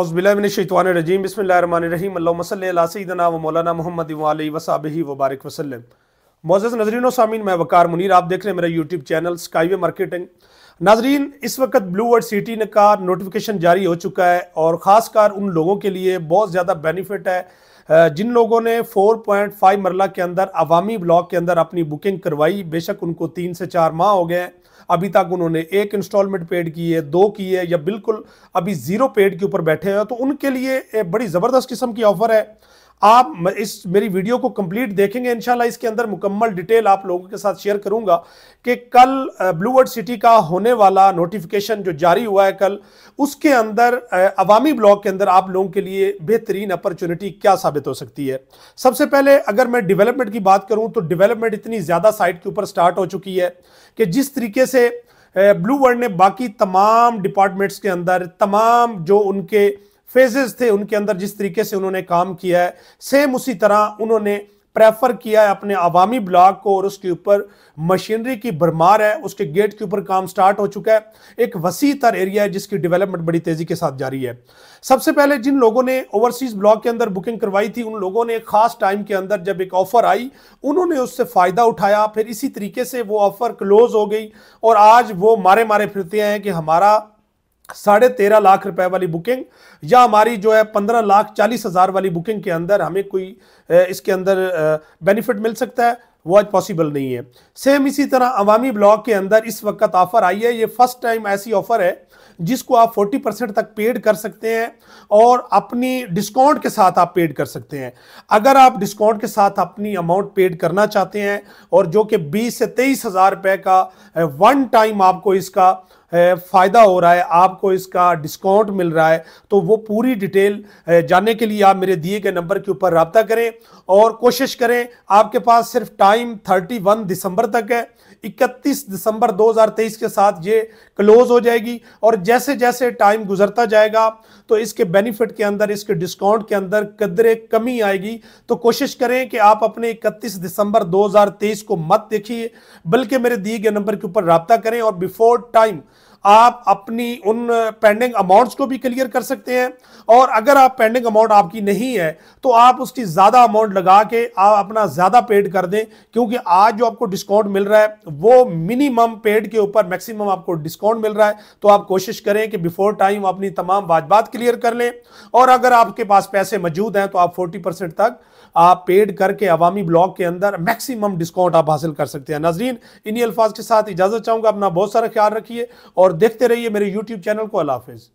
अज़बिलमिनशवानरजीम बसमीम अल्लासदना व मौलाना मोहम्मद वसाब वबारक वसलम मोज़ नजरिन सामीन मैं वकार मुनीर आप देख रहे हैं मेरा यूट्यूब चैनल स्काईवे मार्केटिंग नाजरीन इस वक्त ब्लू वर्ड सिटी ने का नोटिफिकेशन जारी हो चुका है और ख़ासकर उन लोगों के लिए बहुत ज़्यादा बेनिफिट है जिन लोगों ने 4.5 मरला के अंदर अवामी ब्लॉक के अंदर अपनी बुकिंग करवाई बेशक उनको तीन से चार माह हो गए हैं अभी तक उन्होंने एक इंस्टॉलमेंट पेड की है दो की है या बिल्कुल अभी ज़ीरो पेड के ऊपर बैठे हैं तो उनके लिए बड़ी ज़बरदस्त किस्म की ऑफ़र है आप इस मेरी वीडियो को कंप्लीट देखेंगे इनशाला इसके अंदर मुकम्मल डिटेल आप लोगों के साथ शेयर करूंगा कि कल ब्लूवर्ड सिटी का होने वाला नोटिफिकेशन जो जारी हुआ है कल उसके अंदर अवामी ब्लॉक के अंदर आप लोगों के लिए बेहतरीन अपॉर्चुनिटी क्या साबित हो सकती है सबसे पहले अगर मैं डिवेलपमेंट की बात करूँ तो डिवेलपमेंट इतनी ज़्यादा साइट के ऊपर स्टार्ट हो चुकी है कि जिस तरीके से ब्लू वर्ड ने बाकी तमाम डिपार्टमेंट्स के अंदर तमाम जो उनके फेजेस थे उनके अंदर जिस तरीके से उन्होंने काम किया है सेम उसी तरह उन्होंने प्रेफर किया है अपने अवामी ब्लॉक को और उसके ऊपर मशीनरी की भरमार है उसके गेट के ऊपर काम स्टार्ट हो चुका है एक वसी तर एरिया है जिसकी डेवलपमेंट बड़ी तेज़ी के साथ जारी है सबसे पहले जिन लोगों ने ओवरसीज़ ब्लॉक के अंदर बुकिंग करवाई थी उन लोगों ने एक ख़ास टाइम के अंदर जब एक ऑफ़र आई उन्होंने उससे फ़ायदा उठाया फिर इसी तरीके से वो ऑफ़र क्लोज़ हो गई और आज वो मारे मारे फिरते हैं कि हमारा साढ़े तेरह लाख रुपए वाली बुकिंग या हमारी जो है पंद्रह लाख चालीस हज़ार वाली बुकिंग के अंदर हमें कोई इसके अंदर बेनिफिट मिल सकता है वो आज पॉसिबल नहीं है सेम इसी तरह अवामी ब्लॉक के अंदर इस वक्त ऑफ़र आई है ये फर्स्ट टाइम ऐसी ऑफ़र है जिसको आप 40 परसेंट तक पेड कर सकते हैं और अपनी डिस्काउंट के साथ आप पेड कर सकते हैं अगर आप डिस्काउंट के साथ अपनी अमाउंट पेड करना चाहते हैं और जो कि 20 से तेईस हज़ार रुपए का वन टाइम आपको इसका फ़ायदा हो रहा है आपको इसका डिस्काउंट मिल रहा है तो वो पूरी डिटेल जानने के लिए आप मेरे दिए गए नंबर के ऊपर रबता करें और कोशिश करें आपके पास सिर्फ टाइम टाइम 31 दिसंबर तक है 31 दिसंबर 2023 के साथ ये क्लोज हो जाएगी और जैसे जैसे टाइम गुजरता जाएगा तो इसके बेनिफिट के अंदर इसके डिस्काउंट के अंदर कदरे कमी आएगी तो कोशिश करें कि आप अपने 31 दिसंबर 2023 को मत देखिए बल्कि मेरे दिए गए नंबर के ऊपर रबता करें और बिफोर टाइम आप अपनी उन पेंडिंग अमाउंट्स को भी क्लियर कर सकते हैं और अगर आप पेंडिंग अमाउंट आपकी नहीं है तो आप उसकी ज़्यादा अमाउंट लगा के आप अपना ज़्यादा पेड कर दें क्योंकि आज जो आपको डिस्काउंट मिल रहा है वो मिनिमम पेड के ऊपर मैक्सिमम आपको डिस्काउंट मिल रहा है तो आप कोशिश करें कि बिफोर टाइम अपनी तमाम वाजबात क्लियर कर लें और अगर आपके पास पैसे मौजूद हैं तो आप फोर्टी परसेंट तक आप पेड करके अवामी ब्लॉक के अंदर मैक्सिमम डिस्काउंट आप हासिल कर सकते हैं नाजरीन इन्हीं अल्फाज के साथ इजाज़त चाहूँगा अपना बहुत सारा ख्याल रखिए और और देखते रहिए मेरे यूट्यूब चैनल को अलाफिज़